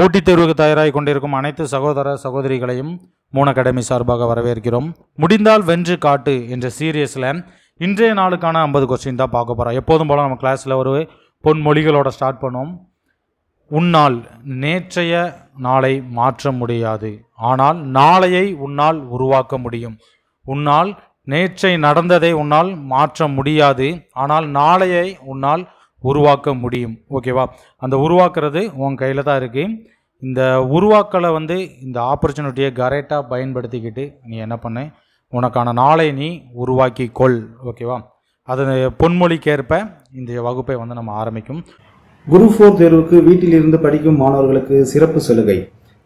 போட்டித் தேர்வுக்கு தயாராகி கொண்டிருக்கும் அனைத்து சகோதர சகோதரிகளையும் மூன் அகாடமி சார்பாக வரவேற்கிறோம் முடிந்தால் வென்று காட்டு என்ற சீரியஸில் இன்றைய நாளுக்கான ஐம்பது கொஸ்டின் தான் பார்க்க போகிறோம் எப்போதும் போல் நம்ம கிளாஸில் ஒரு பொன்மொழிகளோட ஸ்டார்ட் பண்ணுவோம் உன்னால் நேற்றைய நாளை மாற்ற முடியாது ஆனால் நாளையை உன்னால் உருவாக்க முடியும் உன்னால் நேற்றை நடந்ததை உன்னால் மாற்ற முடியாது ஆனால் நாளையை உன்னால் உருவாக்க முடியும் ஓகேவா அந்த உருவாக்குறது உன் கையில் தான் இருக்குது இந்த உருவாக்கலை வந்து இந்த ஆப்பர்ச்சுனிட்டியை கரெக்டாக பயன்படுத்திக்கிட்டு நீ என்ன பண்ணு உனக்கான நாளை நீ உருவாக்கி கொள் ஓகேவா அது பொன்மொழிக்கேற்ப இந்த வகுப்பை வந்து நம்ம ஆரம்பிக்கும் குரு ஃபோர் தேர்வுக்கு வீட்டிலிருந்து படிக்கும் மாணவர்களுக்கு சிறப்பு சலுகை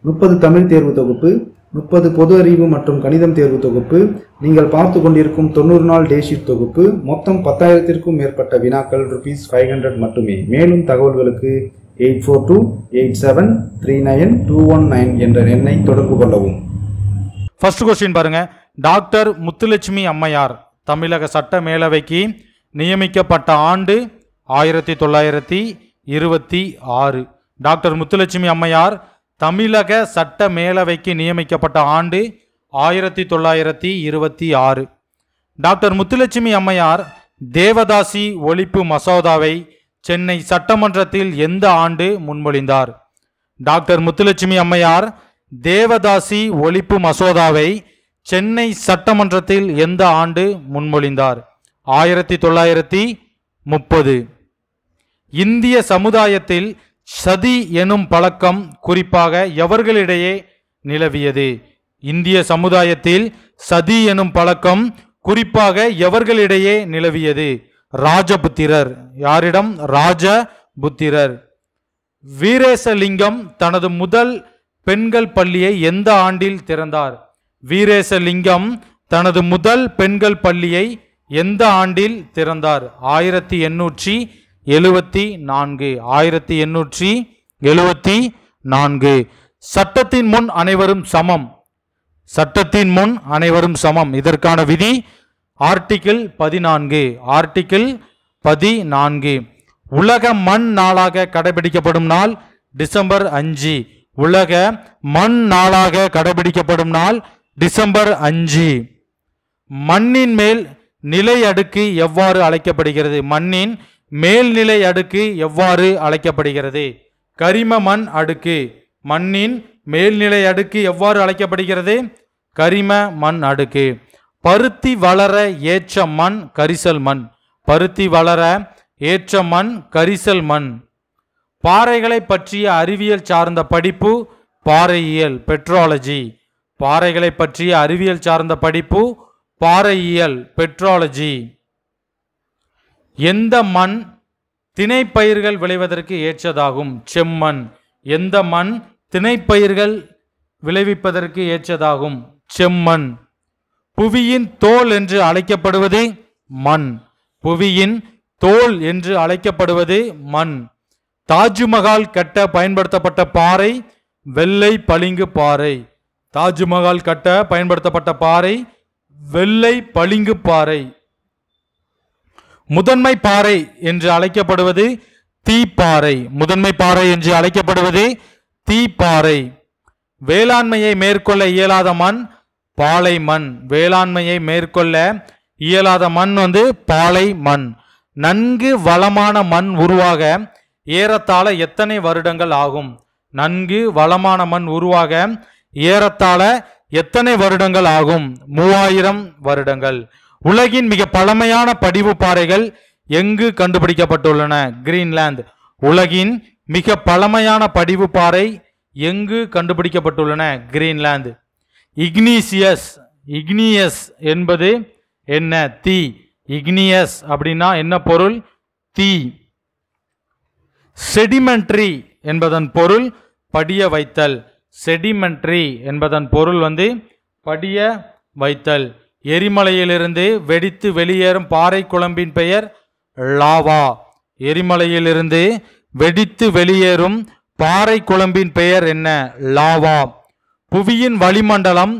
முப்பது தமிழ் தேர்வு தொகுப்பு முப்பது பொது அறிவு மற்றும் கணிதம் தேர்வு தொகுப்பு நீங்கள் பார்த்து கொண்டிருக்கும் தொண்ணூறு நாள் டேஷீட் தொகுப்பு மொத்தம் பத்தாயிரத்திற்கும் மேற்பட்ட வினாக்கள் ருபீஸ் ஃபைவ் ஹண்ட்ரட் மட்டுமே மேலும் தகவல்களுக்கு eight four two eight seven three nine two one nine என்ற எண்ணை தொடர்பு கொள்ளவும் ஃபர்ஸ்ட் கொஸ்டின் பாருங்க டாக்டர் முத்துலட்சுமி அம்மையார் தமிழக சட்ட மேலவைக்கு நியமிக்கப்பட்ட ஆண்டு ஆயிரத்தி தொள்ளாயிரத்தி இருபத்தி ஆறு டாக்டர் முத்துலட்சுமி அம்மையார் தமிழக சட்ட மேலவைக்கு நியமிக்கப்பட்ட ஆண்டு ஆயிரத்தி தொள்ளாயிரத்தி இருபத்தி ஆறு டாக்டர் முத்துலட்சுமி அம்மையார் தேவதாசி ஒழிப்பு மசோதாவை சென்னை சட்டமன்றத்தில் எந்த ஆண்டு முன்மொழிந்தார் டாக்டர் முத்துலட்சுமி அம்மையார் தேவதாசி ஒழிப்பு மசோதாவை சென்னை சட்டமன்றத்தில் எந்த ஆண்டு முன்மொழிந்தார் ஆயிரத்தி தொள்ளாயிரத்தி முப்பது இந்திய சமுதாயத்தில் சதி எனும் பழக்கம் குறிப்பாக எவர்களிடையே நிலவியது இந்திய சமுதாயத்தில் சதி எனும் பழக்கம் குறிப்பாக எவர்களிடையே நிலவியது ராஜபுத்திரர் யாரிடம் ராஜ புத்திரர் வீரேசலிங்கம் தனது முதல் பெண்கள் பள்ளியை எந்த ஆண்டில் திறந்தார் வீரேசலிங்கம் தனது முதல் பெண்கள் பள்ளியை எந்த ஆண்டில் திறந்தார் ஆயிரத்தி எண்ணூற்றி எழுபத்தி நான்கு ஆயிரத்தி எண்ணூற்றி எழுபத்தி நான்கு சட்டத்தின் முன் அனைவரும் சமம் சட்டத்தின் முன் அனைவரும் சமம் இதற்கான விதி ஆர்டிக்கிள் பதினான்கு ஆர்டிக்கிள் பதினான்கு உலக மண் நாளாக கடைபிடிக்கப்படும் நாள் டிசம்பர் அஞ்சு உலக மண் நாளாக கடைபிடிக்கப்படும் நாள் டிசம்பர் அஞ்சு மண்ணின் மேல் நிலை அடுக்கு எவ்வாறு அழைக்கப்படுகிறது மண்ணின் மேல்நிலை அடுக்கு எவ்வாறு அழைக்கப்படுகிறது கரிம மண் அடுக்கு மண்ணின் மேல்நிலை அடுக்கு எவ்வாறு அழைக்கப்படுகிறது கரிம மண் அடுக்கு பருத்தி வளர ஏற்ற மண் கரிசல் மண் பருத்தி வளர ஏற்ற மண் கரிசல் மண் பாறைகளை பற்றிய அறிவியல் சார்ந்த படிப்பு பாறையியல் பெட்ரோலஜி பாறைகளை பற்றிய அறிவியல் சார்ந்த படிப்பு பாறையியல் பெட்ரோலஜி எந்த மண் திணைப்பயிர்கள் விளைவதற்கு ஏற்றதாகும் செம்மண் எந்த மண் திணைப்பயிர்கள் விளைவிப்பதற்கு ஏற்றதாகும் செம்மண் புவியின் தோல் என்று அழைக்கப்படுவது மண் புவியின் தோல் என்று அழைக்கப்படுவது மண் தாஜ்மஹால் கட்ட பயன்படுத்தப்பட்ட பாறை வெள்ளை பளிங்கு பாறை தாஜ்மஹால் கட்ட பயன்படுத்தப்பட்ட பாறை வெள்ளை பளிங்கு பாறை முதன்மை பாறை என்று அழைக்கப்படுவது தீப்பாறை முதன்மை பாறை என்று அழைக்கப்படுவது தீப்பாறை வேளாண்மையை மேற்கொள்ள இயலாத மண் பாலை மண் வேளாண்மையை மேற்கொள்ள இயலாத மண் வந்து பாலை மண் நன்கு வளமான மண் உருவாக ஏறத்தாழ எத்தனை வருடங்கள் ஆகும் நன்கு வளமான மண் உருவாக ஏறத்தாழ எத்தனை வருடங்கள் ஆகும் மூவாயிரம் வருடங்கள் உலகின் மிக பழமையான படிவு பாறைகள் எங்கு கண்டுபிடிக்கப்பட்டுள்ளன கிரீன்லாந்து உலகின் மிக பழமையான படிவு பாறை எங்கு கண்டுபிடிக்கப்பட்டுள்ளன கிரீன்லாந்து இக்னீசியஸ் இக்னியஸ் என்பது என்ன தீ இக்னியஸ் அப்படின்னா என்ன பொருள் தீ செடிமெண்ட்ரி என்பதன் பொருள் படிய வைத்தல் செடிமெண்ட்ரி என்பதன் பொருள் வந்து படிய வைத்தல் எரிமலையிலிருந்து வெடித்து வெளியேறும் பாறை குழம்பின் பெயர் லாவா எரிமலையிலிருந்து வெடித்து வெளியேறும் பாறை குழம்பின் பெயர் என்ன லாவா புவியின் வளிமண்டலம்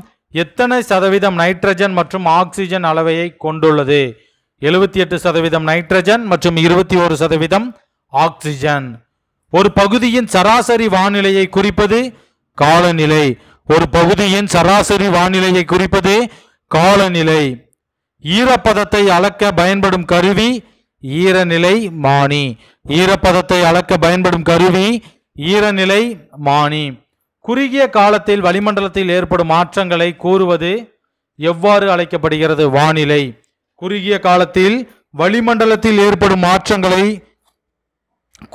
எத்தனை சதவீதம் நைட்ரஜன் மற்றும் ஆக்சிஜன் அளவையை கொண்டுள்ளது எழுபத்தி எட்டு சதவீதம் நைட்ரஜன் மற்றும் இருபத்தி ஒரு சதவீதம் ஆக்சிஜன் ஒரு பகுதியின் சராசரி வானிலையை குறிப்பது காலநிலை ஒரு பகுதியின் சராசரி வானிலையை குறிப்பது காலநிலை ஈரப்பதத்தை அளக்க பயன்படும் கருவி ஈரநிலை மானி ஈரப்பதத்தை அளக்க பயன்படும் கருவி ஈரநிலை மானி குறுகிய காலத்தில் வளிமண்டலத்தில் ஏற்படும் மாற்றங்களை கூறுவது எவ்வாறு அழைக்கப்படுகிறது வானிலை குறுகிய காலத்தில் வளிமண்டலத்தில் ஏற்படும் மாற்றங்களை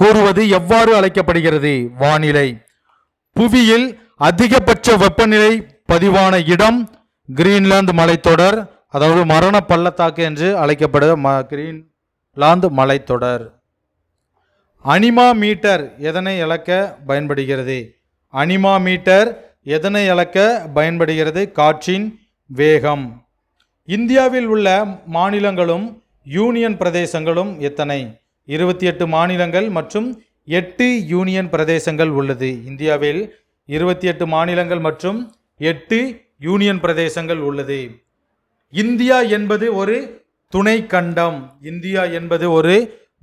கூறுவது எவ்வாறு அழைக்கப்படுகிறது வானிலை புவியில் அதிகபட்ச வெப்பநிலை பதிவான இடம் கிரீன்லாந்து மலைத்தொடர் அதாவது மரண பள்ளத்தாக்கு என்று அழைக்கப்படுது ம கிரீன்லாந்து மலைத்தொடர் அனிமா மீட்டர் எதனை இழக்க பயன்படுகிறது அனிமா மீட்டர் எதனை இழக்க பயன்படுகிறது காற்றின் வேகம் இந்தியாவில் உள்ள மாநிலங்களும் யூனியன் பிரதேசங்களும் எத்தனை இருபத்தி எட்டு மாநிலங்கள் மற்றும் எட்டு யூனியன் பிரதேசங்கள் உள்ளது இந்தியாவில் இருபத்தி எட்டு மாநிலங்கள் மற்றும் எட்டு யூனியன் பிரதேசங்கள் உள்ளது இந்தியா என்பது ஒரு துணை கண்டம் இந்தியா என்பது ஒரு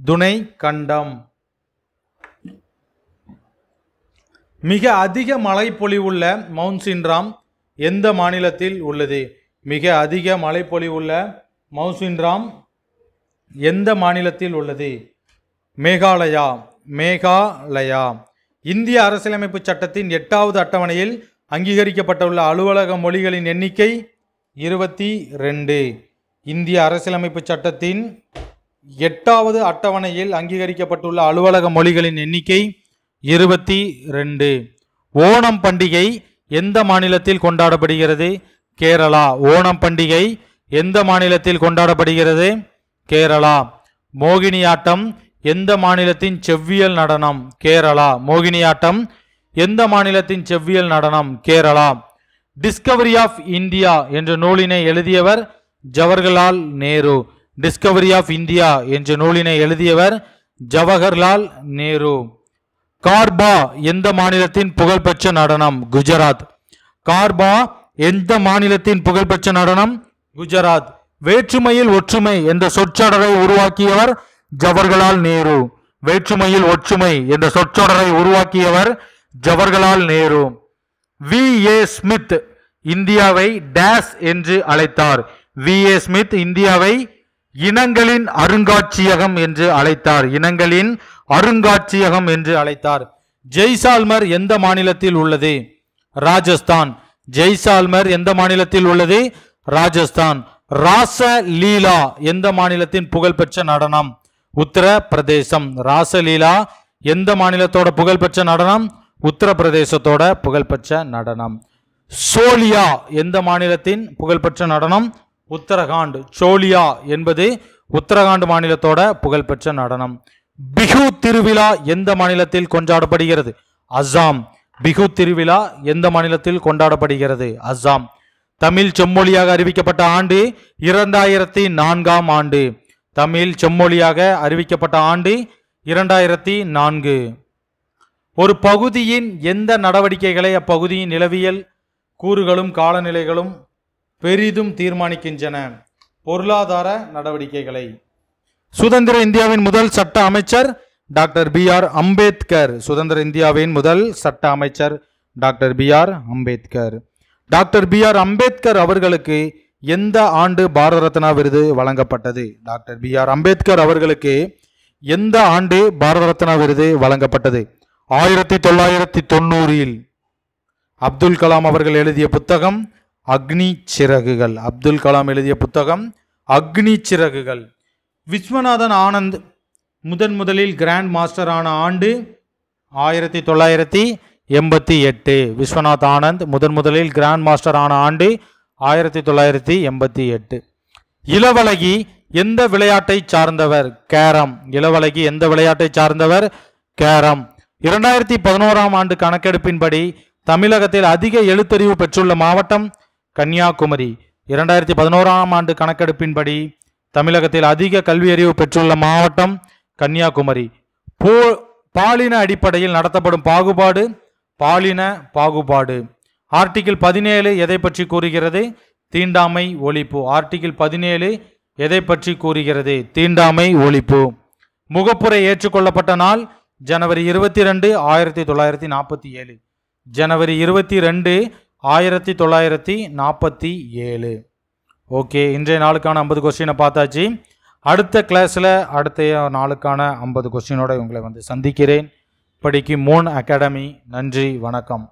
துணை கண்டம் மிக அதிக மழைப்பொழிவுள்ள மவுண்ட் சின்ராம் எந்த மாநிலத்தில் உள்ளது மிக அதிக மழைப்பொழிவுள்ள மவுண்ட் சின்ராம் எந்த மாநிலத்தில் உள்ளது மேகாலயா மேகாலயா இந்திய அரசியலமைப்பு சட்டத்தின் எட்டாவது அட்டவணையில் அங்கீகரிக்கப்பட்டுள்ள அலுவலக மொழிகளின் எண்ணிக்கை இருபத்தி ரெண்டு இந்திய அரசியலமைப்பு சட்டத்தின் எட்டாவது அட்டவணையில் அங்கீகரிக்கப்பட்டுள்ள அலுவலக மொழிகளின் எண்ணிக்கை இருபத்தி ரெண்டு ஓணம் பண்டிகை எந்த மாநிலத்தில் கொண்டாடப்படுகிறது கேரளா ஓணம் பண்டிகை எந்த மாநிலத்தில் கொண்டாடப்படுகிறது கேரளா மோகினியாட்டம் எந்த மாநிலத்தின் செவ்வியல் நடனம் கேரளா மோகினியாட்டம் எந்த மாநிலத்தின் செவ்வியல் நடனம் கேரளா டிஸ்கவரி ஆஃப் இந்தியா என்ற நூலினை எழுதியவர் Jawaharlal Nehru discovery of India என்ற நூலினை எழுதியவர் ஜவஹர்லால் நேரு கார்பா எந்த மாநிலத்தின் புகழ்பெற்ற நடனம் குஜராத் கார்பா எந்த மாநிலத்தின் புகழ்பெற்ற நடனம் குஜராத் வேற்றுமையில் ஒற்றுமை என்ற சொற்றொடரை உருவாக்கியவர் ஜவஹர்லால் நேரு வேற்றுமையில் ஒற்றுமை என்ற சொற்றொடரை உருவாக்கியவர் Jawaharlal Nehru V A Smith இந்தியாவை டேஸ் என்று அழைத்தார் வி ஏ ஸ்மித் இந்தியாவை இனங்களின் அருங்காட்சியகம் என்று அழைத்தார் இனங்களின் அருங்காட்சியகம் என்று அழைத்தார் ஜெய்சால்மர் எந்த மாநிலத்தில் உள்ளது ராஜஸ்தான் ஜெய்சால்மர் எந்த மாநிலத்தில் உள்ளது ராஜஸ்தான் ராச லீலா எந்த மாநிலத்தின் புகழ்பெற்ற நடனம் உத்தரப்பிரதேசம் ராசலீலா எந்த மாநிலத்தோட புகழ்பெற்ற நடனம் உத்தரப்பிரதேசத்தோட புகழ்பெற்ற நடனம் சோலியா எந்த மாநிலத்தின் புகழ்பெற்ற நடனம் உத்தரகாண்ட் சோலியா என்பது உத்தரகாண்ட் மாநிலத்தோட புகழ்பெற்ற நடனம் பிகு திருவிழா எந்த மாநிலத்தில் கொண்டாடப்படுகிறது அஸ்ஸாம் பிகு திருவிழா எந்த மாநிலத்தில் கொண்டாடப்படுகிறது அஸ்ஸாம் தமிழ் செம்மொழியாக அறிவிக்கப்பட்ட ஆண்டு இரண்டாயிரத்தி நான்காம் ஆண்டு தமிழ் செம்மொழியாக அறிவிக்கப்பட்ட ஆண்டு இரண்டாயிரத்தி நான்கு ஒரு பகுதியின் எந்த நடவடிக்கைகளை அப்பகுதியின் நிலவியல் கூறுகளும் காலநிலைகளும் பெரிதும் தீர்மானிக்கின்றன பொருளாதார நடவடிக்கைகளை சுதந்திர இந்தியாவின் முதல் சட்ட அமைச்சர் டாக்டர் பி ஆர் அம்பேத்கர் சுதந்திர இந்தியாவின் முதல் சட்ட அமைச்சர் doctor B R Ambedkar doctor B R Ambedkar அவர்களுக்கு எந்த ஆண்டு பாரத ரத்னா விருது வழங்கப்பட்டது டாக்டர் பி ஆர் அம்பேத்கர் அவர்களுக்கு எந்த ஆண்டு பாரத ரத்னா விருது வழங்கப்பட்டது ஆயிரத்தி தொள்ளாயிரத்தி தொண்ணூறில் அப்துல் கலாம் அவர்கள் எழுதிய புத்தகம் அக்னி சிறகுகள் அப்துல் கலாம் எழுதிய புத்தகம் அக்னி சிறகுகள் விஸ்வநாதன் ஆனந்த் முதன் முதலில் கிராண்ட் மாஸ்டரான ஆண்டு ஆயிரத்தி தொள்ளாயிரத்தி எண்பத்தி எட்டு விஸ்வநாத் ஆனந்த் முதன் முதலில் கிராண்ட் மாஸ்டரான ஆண்டு ஆயிரத்தி தொள்ளாயிரத்தி எண்பத்தி எட்டு இளவழகி எந்த விளையாட்டை சார்ந்தவர் கேரம் இளவழகி எந்த விளையாட்டை சார்ந்தவர் கேரம் இரண்டாயிரத்தி பதினோராம் ஆண்டு கணக்கெடுப்பின்படி தமிழகத்தில் அதிக எழுத்தறிவு பெற்றுள்ள மாவட்டம் கன்னியாகுமரி இரண்டாயிரத்தி பதினோராம் ஆண்டு கணக்கெடுப்பின்படி தமிழகத்தில் அதிக கல்வியறிவு பெற்றுள்ள மாவட்டம் கன்னியாகுமரி போ பாலின அடிப்படையில் நடத்தப்படும் பாகுபாடு பாலின பாகுபாடு ஆர்டிகிள் பதினேழு எதை பற்றி கூறுகிறது தீண்டாமை ஒழிப்பு ஆர்டிகிள் பதினேழு எதை பற்றி கூறுகிறது தீண்டாமை ஒழிப்பு முகப்புரை ஏற்றுக்கொள்ளப்பட்ட நாள் ஜனவரி இருபத்தி ரெண்டு ஆயிரத்தி தொள்ளாயிரத்தி நாற்பத்தி ஏழு ஜனவரி இருபத்தி ரெண்டு ஆயிரத்தி தொள்ளாயிரத்தி நாற்பத்தி ஏழு ஓகே இன்றைய நாளுக்கான ஐம்பது கொஸ்டினை பார்த்தாச்சு அடுத்த கிளாஸில் அடுத்த நாளுக்கான ஐம்பது கொஸ்டினோட உங்களை வந்து சந்திக்கிறேன் படிக்கும் மூன் அகாடமி நன்றி வணக்கம்